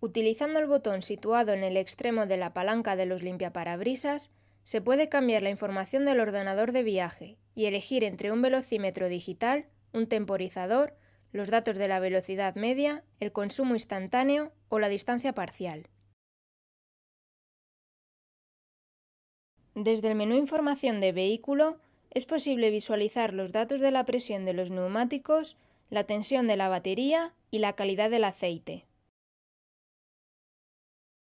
Utilizando el botón situado en el extremo de la palanca de los limpiaparabrisas, se puede cambiar la información del ordenador de viaje y elegir entre un velocímetro digital, un temporizador, los datos de la velocidad media, el consumo instantáneo o la distancia parcial. Desde el menú Información de vehículo es posible visualizar los datos de la presión de los neumáticos, la tensión de la batería y la calidad del aceite.